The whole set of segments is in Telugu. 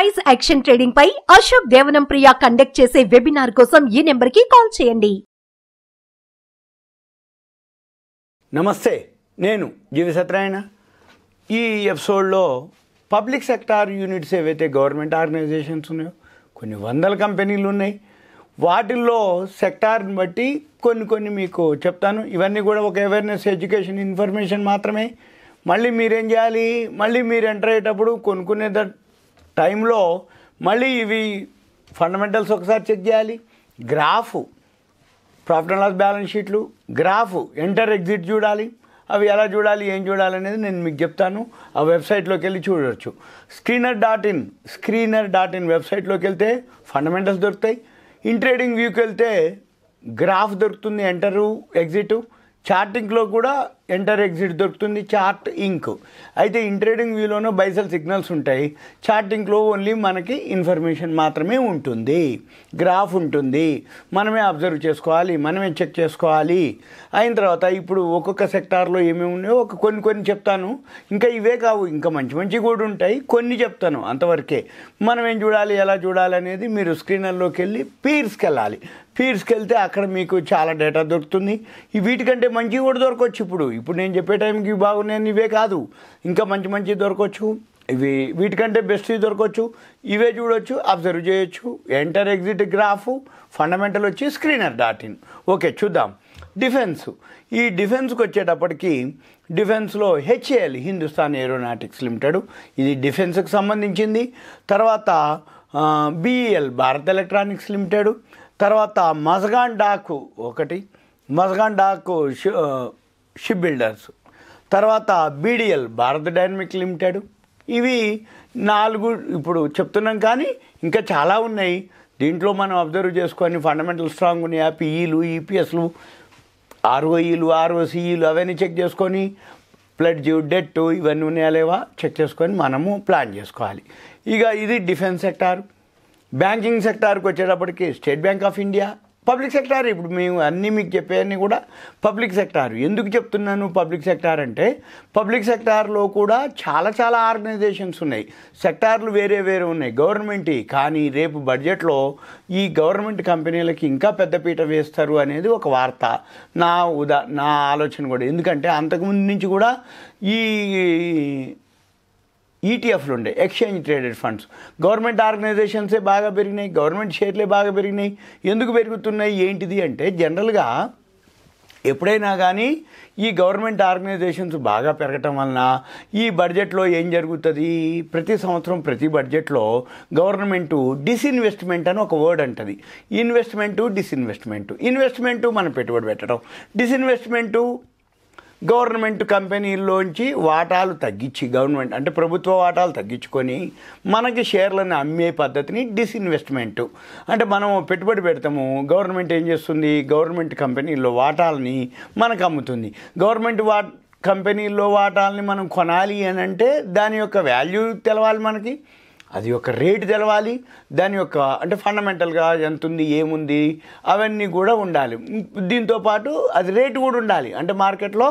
ప్రైస్ యాక్షన్ ట్రేడింగ్ పై అశోక్ దేవనం ప్రియ కండక్ట్ చేసే వెబినార్ కోసం ఈ నెంబర్ కి కాల్ చేయండి నమస్తే నేను జీవి సత్యనారాయణ ఈ ఎపిసోడ్లో పబ్లిక్ సెక్టార్ యూనిట్స్ ఏవైతే గవర్నమెంట్ ఆర్గనైజేషన్స్ ఉన్నాయో కొన్ని వందల కంపెనీలు ఉన్నాయి వాటిల్లో సెక్టార్ని బట్టి కొన్ని కొన్ని మీకు చెప్తాను ఇవన్నీ కూడా ఒక అవేర్నెస్ ఎడ్యుకేషన్ ఇన్ఫర్మేషన్ మాత్రమే మళ్ళీ మీరేం చేయాలి మళ్ళీ మీరు ఎంటర్ అయ్యేటప్పుడు కొనుక్కునే టైంలో మళ్ళీ ఇవి ఫండమెంటల్స్ ఒకసారి చెక్ చేయాలి graph profit and loss balance షీట్లు గ్రాఫ్ ఎంటర్ ఎగ్జిట్ చూడాలి అవి ఎలా చూడాలి ఏం చూడాలి అనేది నేను మీకు చెప్తాను ఆ వెబ్సైట్లోకి వెళ్ళి చూడవచ్చు screener dot in screener dot in వెబ్సైట్లోకి వెళ్తే ఫండమెంటల్స్ దొరుకుతాయి ఇన్ ట్రేడింగ్ వ్యూకి వెళ్తే గ్రాఫ్ దొరుకుతుంది ఎంటరు ఎగ్జిట్ చార్టింగ్లో కూడా ఎంటర్ ఎగ్జిట్ దొరుకుతుంది చార్ట్ ఇంక్ అయితే ఇంట్రేడింగ్ వ్యూలోనూ బైసల్ సిగ్నల్స్ ఉంటాయి చార్ట్ ఇంక్లో ఓన్లీ మనకి ఇన్ఫర్మేషన్ మాత్రమే ఉంటుంది గ్రాఫ్ ఉంటుంది మనమే అబ్జర్వ్ చేసుకోవాలి మనమే చెక్ చేసుకోవాలి అయిన తర్వాత ఇప్పుడు ఒక్కొక్క సెక్టార్లో ఏమేమి ఉన్నాయో ఒక కొన్ని కొన్ని చెప్తాను ఇంకా ఇవే కావు ఇంకా మంచి మంచి కూడా ఉంటాయి కొన్ని చెప్తాను అంతవరకే మనం ఏం చూడాలి ఎలా చూడాలి అనేది మీరు స్క్రీనర్లోకి వెళ్ళి పీర్స్కి వెళ్ళాలి పీర్స్కి వెళ్తే అక్కడ మీకు చాలా డేటా దొరుకుతుంది వీటికంటే మంచి కూడా దొరకవచ్చు ఇప్పుడు ఇప్పుడు నేను చెప్పే టైంకి బాగున్నాయని ఇవే కాదు ఇంకా మంచి మంచివి దొరకవచ్చు ఇవి వీటికంటే బెస్ట్ దొరకవచ్చు ఇవే చూడొచ్చు అబ్జర్వ్ చేయొచ్చు ఎంటర్ ఎగ్జిట్ గ్రాఫ్ ఫండమెంటల్ వచ్చి స్క్రీనర్ డాట్ ఇన్ ఓకే చూద్దాం డిఫెన్స్ ఈ డిఫెన్స్కి వచ్చేటప్పటికి డిఫెన్స్లో హెచ్ఏఎల్ హిందుస్థాన్ ఏరోనాటిక్స్ లిమిటెడ్ ఇది డిఫెన్స్కి సంబంధించింది తర్వాత బిఈఎల్ భారత్ ఎలక్ట్రానిక్స్ లిమిటెడ్ తర్వాత మజగాన్ డాక్ ఒకటి మజగాన్ డాక్ షిప్ బిల్డర్స్ తర్వాత బీడిఎల్ భారత్ డైనమిక్ లిమిటెడ్ ఇవి నాలుగు ఇప్పుడు చెప్తున్నాం కానీ ఇంకా చాలా ఉన్నాయి దీంట్లో మనం అబ్జర్వ్ చేసుకొని ఫండమెంటల్ స్ట్రాంగ్ ఉన్నాయి ఆ పిఈలు ఈపీఎస్లు ఆర్ఓఈలు ఆర్ఓసీఈలు అవన్నీ చెక్ చేసుకొని ప్లడ్ డెట్ ఇవన్నీ ఉన్నాయా లేవా చెక్ చేసుకొని మనము ప్లాన్ చేసుకోవాలి ఇక ఇది డిఫెన్స్ సెక్టార్ బ్యాంకింగ్ సెక్టార్కి వచ్చేటప్పటికి State Bank of India public sector ఇప్పుడు మేము అన్నీ మీకు చెప్పేవన్నీ కూడా పబ్లిక్ సెక్టార్ ఎందుకు చెప్తున్నాను పబ్లిక్ సెక్టార్ అంటే పబ్లిక్ సెక్టార్లో కూడా చాలా చాలా ఆర్గనైజేషన్స్ ఉన్నాయి సెక్టార్లు వేరే వేరే ఉన్నాయి గవర్నమెంట్ కానీ రేపు బడ్జెట్లో ఈ గవర్నమెంట్ కంపెనీలకి ఇంకా పెద్దపీట వేస్తారు అనేది ఒక వార్త నా ఉదా నా ఆలోచన కూడా ఎందుకంటే అంతకుముందు నుంచి కూడా ఈ ఈటీఎఫ్లు e ఉండే ఎక్స్చేంజ్ ట్రేడెడ్ ఫండ్స్ గవర్నమెంట్ ఆర్గనైజేషన్సే బాగా పెరిగినాయి గవర్నమెంట్ షేర్లే బాగా పెరిగినాయి ఎందుకు పెరుగుతున్నాయి ఏంటిది అంటే జనరల్గా ఎప్పుడైనా కానీ ఈ గవర్నమెంట్ ఆర్గనైజేషన్స్ బాగా పెరగటం వలన ఈ బడ్జెట్లో ఏం జరుగుతుంది ప్రతి సంవత్సరం ప్రతి బడ్జెట్లో గవర్నమెంటు డిస్ఇన్వెస్ట్మెంట్ అని ఒక వర్డ్ అంటుంది ఇన్వెస్ట్మెంటు డిస్ఇన్వెస్ట్మెంటు ఇన్వెస్ట్మెంటు మనం పెట్టుబడి పెట్టడం డిస్ఇన్వెస్ట్మెంటు గవర్నమెంట్ కంపెనీల్లోంచి వాటాలు తగ్గించి గవర్నమెంట్ అంటే ప్రభుత్వ వాటాలు తగ్గించుకొని మనకి షేర్లను అమ్మే పద్ధతిని డిస్ఇన్వెస్ట్మెంట్ అంటే మనం పెట్టుబడి పెడతాము గవర్నమెంట్ ఏం చేస్తుంది గవర్నమెంట్ కంపెనీల్లో వాటాలని మనకు అమ్ముతుంది గవర్నమెంట్ వా కంపెనీల్లో వాటాలని మనం కొనాలి అని అంటే దాని యొక్క వాల్యూ తెలవాలి మనకి అది ఒక రేటు తెలవాలి దాని యొక్క అంటే ఫండమెంటల్గా ఎంత ఉంది ఏముంది అవన్నీ కూడా ఉండాలి దీంతో పాటు అది రేటు కూడా ఉండాలి అంటే మార్కెట్లో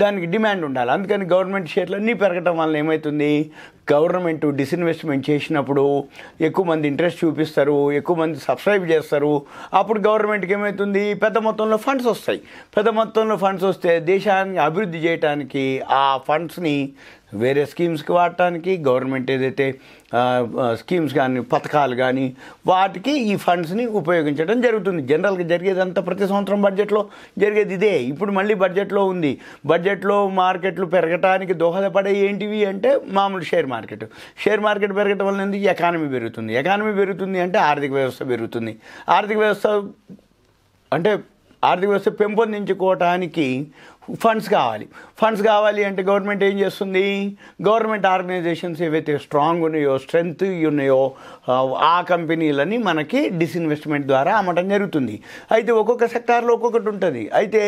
దానికి డిమాండ్ ఉండాలి అందుకని గవర్నమెంట్ షేర్లు అన్నీ పెరగటం వల్ల ఏమవుతుంది గవర్నమెంట్ డిస్ఇన్వెస్ట్మెంట్ చేసినప్పుడు ఎక్కువ మంది ఇంట్రెస్ట్ చూపిస్తారు ఎక్కువ మంది సబ్స్క్రైబ్ చేస్తారు అప్పుడు గవర్నమెంట్కి ఏమవుతుంది పెద్ద మొత్తంలో ఫండ్స్ వస్తాయి పెద్ద మొత్తంలో ఫండ్స్ వస్తే దేశాన్ని అభివృద్ధి చేయడానికి ఆ ఫండ్స్ని వేరే స్కీమ్స్కి వాడటానికి గవర్నమెంట్ ఏదైతే స్కీమ్స్ కానీ పథకాలు కానీ వాటికి ఈ ఫండ్స్ని ఉపయోగించడం జరుగుతుంది జనరల్గా జరిగేదంతా ప్రతి సంవత్సరం బడ్జెట్లో జరిగేది ఇదే ఇప్పుడు మళ్ళీ బడ్జెట్లో ఉంది బడ్జెట్లో మార్కెట్లు పెరగటానికి దోహదపడే ఏంటివి అంటే మామూలు షేర్ మార్కెట్ షేర్ మార్కెట్ పెరగటం వల్ల ఎకానమీ పెరుగుతుంది ఎకానమీ పెరుగుతుంది అంటే ఆర్థిక వ్యవస్థ పెరుగుతుంది ఆర్థిక వ్యవస్థ అంటే ఆర్థిక వ్యవస్థ పెంపొందించుకోవటానికి ఫండ్స్ కావాలి ఫండ్స్ కావాలి అంటే గవర్నమెంట్ ఏం చేస్తుంది గవర్నమెంట్ ఆర్గనైజేషన్స్ ఏవైతే స్ట్రాంగ్ ఉన్నాయో స్ట్రెంగ్త్ ఉన్నాయో ఆ కంపెనీలని మనకి డిస్ఇన్వెస్ట్మెంట్ ద్వారా అమ్మటం జరుగుతుంది అయితే ఒక్కొక్క సెక్టార్లో ఒక్కొక్కటి ఉంటుంది అయితే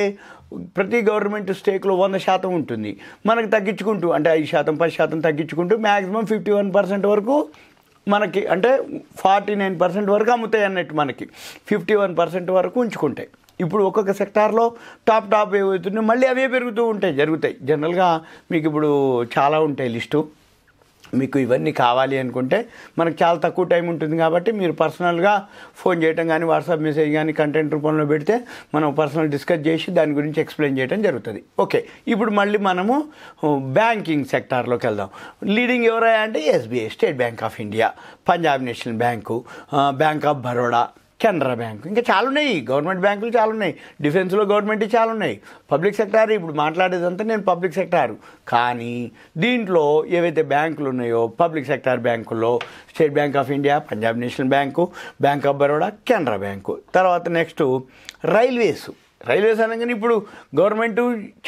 ప్రతి గవర్నమెంట్ స్టేక్లో వంద శాతం ఉంటుంది మనకు తగ్గించుకుంటూ అంటే ఐదు శాతం పది శాతం తగ్గించుకుంటూ మ్యాక్సిమం ఫిఫ్టీ వన్ పర్సెంట్ వరకు మనకి అంటే ఫార్టీ నైన్ పర్సెంట్ వరకు అమ్ముతాయి అన్నట్టు మనకి ఫిఫ్టీ వన్ పర్సెంట్ వరకు ఉంచుకుంటాయి ఇప్పుడు ఒక్కొక్క సెక్టార్లో టాప్ టాప్ ఏవైతున్నాయి మళ్ళీ అవే పెరుగుతూ ఉంటాయి జరుగుతాయి జనరల్గా మీకు ఇప్పుడు చాలా ఉంటాయి లిస్టు మీకు ఇవన్నీ కావాలి అనుకుంటే మనకు చాలా తక్కువ టైం ఉంటుంది కాబట్టి మీరు పర్సనల్గా ఫోన్ చేయడం కానీ వాట్సాప్ మెసేజ్ కానీ కంటెంట్ రూపంలో పెడితే మనం పర్సనల్ డిస్కస్ చేసి దాని గురించి ఎక్స్ప్లెయిన్ చేయడం జరుగుతుంది ఓకే ఇప్పుడు మళ్ళీ మనము బ్యాంకింగ్ సెక్టార్లోకి వెళ్దాం లీడింగ్ ఎవరయ్యా అంటే SBI State Bank of India Punjab National Bank Bank of Baroda Canara Bank ఇంకా చాలా ఉన్నాయి గవర్నమెంట్ బ్యాంకులు చాలా ఉన్నాయి డిఫెన్స్లో గవర్నమెంట్ చాలా ఉన్నాయి పబ్లిక్ సెక్టార్ ఇప్పుడు మాట్లాడేదంతా నేను పబ్లిక్ సెక్టారు కానీ దీంట్లో ఏవైతే బ్యాంకులు ఉన్నాయో పబ్లిక్ సెక్టార్ బ్యాంకుల్లో State Bank of India Punjab National Bank Bank of Baroda Canara Bank తర్వాత నెక్స్ట్ రైల్వేస్ రైల్వేస్ అనగానే ఇప్పుడు గవర్నమెంట్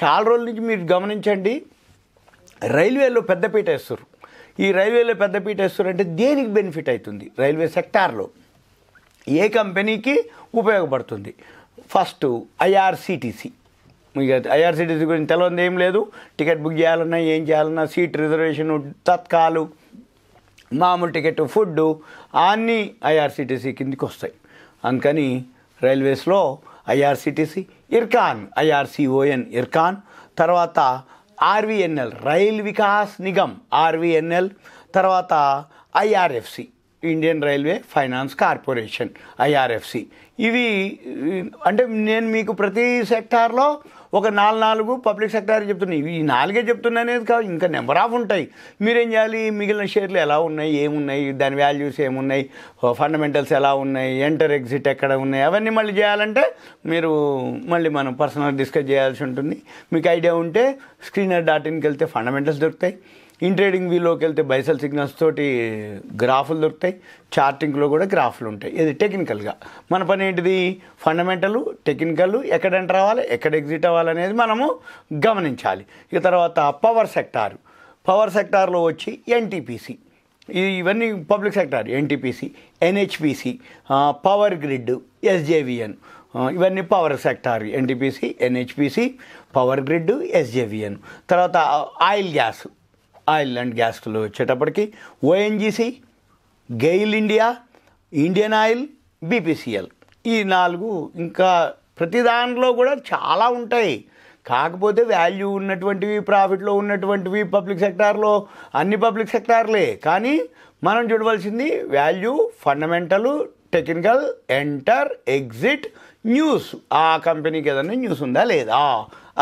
చాలా రోజుల నుంచి మీరు గమనించండి రైల్వేలో పెద్దపీట వేస్తారు ఈ రైల్వేలో పెద్దపీట వేస్తారు అంటే దేనికి బెనిఫిట్ అవుతుంది రైల్వే సెక్టార్లో ఏ కంపెనీకి ఉపయోగపడుతుంది ఫస్ట్ ఐఆర్సీటీసీ ఇక ఐఆర్సిటీసీ గురించి తెలియదు ఏం లేదు టికెట్ బుక్ చేయాలన్నా ఏం చేయాలన్నా సీట్ రిజర్వేషన్ తత్కాలు మామూలు టికెట్ ఫుడ్ అన్నీ ఐఆర్సిటీసీ కిందికి వస్తాయి అందుకని రైల్వేస్లో ఐఆర్సిటీసీ ఇర్కాన్ ఐఆర్సిఓఎన్ ఇర్కాన్ తర్వాత RVNL rail Vikas Nigam RVNL తర్వాత IRFC Indian Railway Finance Corporation IRFC ఇవి అంటే నేను మీకు ప్రతి సెక్టార్లో ఒక నాలుగు నాలుగు పబ్లిక్ సెక్టార్ చెప్తున్నాయి ఈ నాలుగే చెప్తున్నానేది కాదు ఇంకా నెంబర్ ఆఫ్ ఉంటాయి మీరేం చేయాలి మిగిలిన షేర్లు ఎలా ఉన్నాయి ఏమున్నాయి దాని వాల్యూస్ ఏమున్నాయి ఫండమెంటల్స్ ఎలా ఉన్నాయి ఎంటర్ ఎగ్జిట్ ఎక్కడ ఉన్నాయి అవన్నీ మళ్ళీ చేయాలంటే మీరు మళ్ళీ మనం పర్సనల్ డిస్కస్ చేయాల్సి ఉంటుంది మీకు ఐడియా ఉంటే స్క్రీనర్ డాట్ ఇన్కి వెళ్తే ఫండమెంటల్స్ దొరుకుతాయి ఇన్ ట్రేడింగ్ వీలోకి వెళ్తే బైసల్ సిగ్నల్స్ తోటి గ్రాఫులు దొరుకుతాయి చార్టింగ్లో కూడా గ్రాఫ్లు ఉంటాయి ఇది టెక్నికల్గా మన పని ఏంటిది ఫండమెంటల్ టెక్నికల్ ఎక్కడ ఎంటర్ అవ్వాలి ఎక్కడ ఎగ్జిట్ అవ్వాలనేది మనము గమనించాలి ఇక తర్వాత పవర్ సెక్టార్ పవర్ సెక్టార్లో వచ్చి ఎన్టీపీసీ ఇవన్నీ public sector NTPC NHPC power grid SJVN ఇవన్నీ power sector NTPC NHPC power grid SJVN తర్వాత ఆయిల్ గ్యాస్ ఆయిల్ అండ్ గ్యాస్లు వచ్చేటప్పటికి ONGC GAIL India Indian Oil BPCL ఈ నాలుగు ఇంకా ప్రతి దానిలో కూడా చాలా ఉంటాయి కాకపోతే వాల్యూ ఉన్నటువంటివి ప్రాఫిట్లో ఉన్నటువంటివి పబ్లిక్ సెక్టార్లో అన్ని పబ్లిక్ సెక్టార్లే కానీ మనం చూడవలసింది value fundamental technical enter exit news ఆ కంపెనీకి ఏదైనా న్యూస్ ఉందా లేదా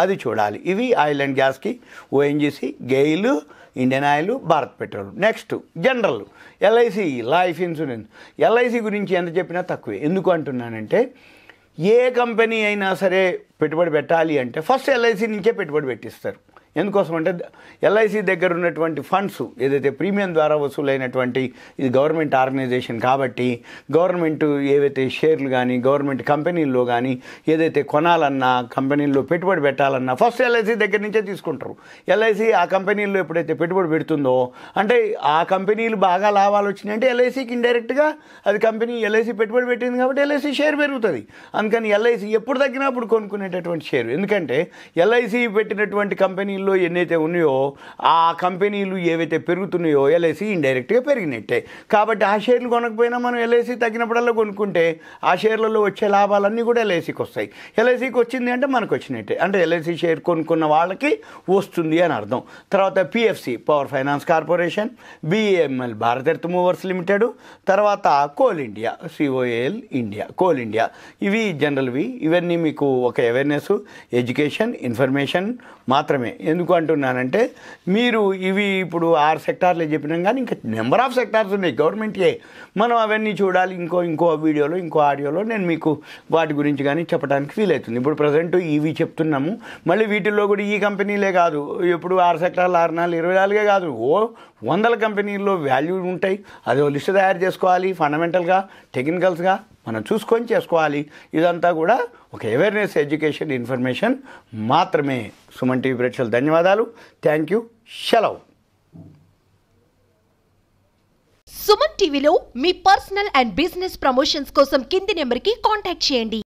అది చూడాలి ఇవి ఆయిల్ అండ్ గ్యాస్కి ONGC GAIL Indian Oil Bharat petrol next general LIC life insurance LIC గురించి ఎంత చెప్పినా తక్కువే ఎందుకు అంటున్నానంటే ఏ కంపెనీ అయినా సరే పెట్టుబడి పెట్టాలి అంటే ఫస్ట్ ఎల్ఐసి నుంచే పెట్టుబడి పెట్టిస్తారు ఎందుకోసం అంటే ఎల్ఐసి దగ్గర ఉన్నటువంటి ఫండ్స్ ఏదైతే ప్రీమియం ద్వారా వసూలైనటువంటి ఇది గవర్నమెంట్ ఆర్గనైజేషన్ కాబట్టి గవర్నమెంట్ ఏవైతే షేర్లు కానీ గవర్నమెంట్ కంపెనీల్లో కానీ ఏదైతే కొనాలన్నా కంపెనీల్లో పెట్టుబడి పెట్టాలన్నా ఫస్ట్ ఎల్ఐసి దగ్గర నుంచే తీసుకుంటారు ఎల్ఐసి ఆ కంపెనీల్లో ఎప్పుడైతే పెట్టుబడి పెడుతుందో అంటే ఆ కంపెనీలు బాగా లాభాలు వచ్చినాయంటే ఎల్ఐసికి ఇండైరెక్ట్గా అది కంపెనీ ఎల్ఐసి పెట్టుబడి పెట్టింది కాబట్టి ఎల్ఐసి షేర్ పెరుగుతుంది అందుకని ఎల్ఐసి ఎప్పుడు తగ్గినప్పుడు కొనుక్కునేటటువంటి షేర్ ఎందుకంటే ఎల్ఐసి పెట్టినటువంటి కంపెనీ కంపెనీల్లో ఎన్నైతే ఉన్నాయో ఆ కంపెనీలు ఏవైతే పెరుగుతున్నాయో ఎల్ఐసి ఇండైరెక్ట్గా పెరిగినట్టే కాబట్టి ఆ షేర్లు కొనకపోయినా మనం ఎల్ఐసి తగ్గినప్పుడల్లా కొనుక్కుంటే ఆ షేర్లలో వచ్చే లాభాలన్నీ కూడా ఎల్ఐసికి వస్తాయి ఎల్ఐసికి వచ్చింది అంటే మనకు వచ్చినట్టే అంటే ఎల్ఐసి షేర్ కొనుక్కున్న వాళ్ళకి వస్తుంది అని అర్థం తర్వాత PFC Power Finance Corporation BML Bharat Earth Movers Limited తర్వాత Coal India C O A L India Coal India ఇవి జనరల్వి ఇవన్నీ మీకు ఒక అవేర్నెస్ ఎడ్యుకేషన్ ఇన్ఫర్మేషన్ మాత్రమే ఎందుకు అంటున్నానంటే మీరు ఇవి ఇప్పుడు ఆరు సెక్టార్లు చెప్పినాం కానీ ఇంకా నెంబర్ ఆఫ్ సెక్టార్స్ ఉన్నాయి గవర్నమెంట్యే మనం అవన్నీ చూడాలి ఇంకో ఇంకో వీడియోలో ఇంకో ఆడియోలో నేను మీకు వాటి గురించి కానీ చెప్పడానికి ఫీల్ అవుతుంది ఇప్పుడు ప్రజెంట్ ఇవి చెప్తున్నాము మళ్ళీ వీటిల్లో కూడా ఈ కంపెనీలే కాదు ఇప్పుడు ఆరు సెక్టార్లు ఆరు నాలుగు ఇరవై నాలుగే కాదు ఓ వందల కంపెనీల్లో వాల్యూ ఉంటాయి అదో లిస్ట్ తయారు చేసుకోవాలి ఫండమెంటల్గా టెక్నికల్స్గా మనం చూసుకొని చేసుకోవాలి ఇదంతా కూడా ఒక అవేర్నెస్ ఎడ్యుకేషన్ ఇన్ఫర్మేషన్ మాత్రమే సుమన్ టీవీ ప్రేక్షకులు ధన్యవాదాలు థ్యాంక్ యూ సెలవు సుమన్ టీవీలో మీ పర్సనల్ అండ్ బిజినెస్ ప్రమోషన్స్ కోసం కింది నెంబర్కి కాంటాక్ట్ చేయండి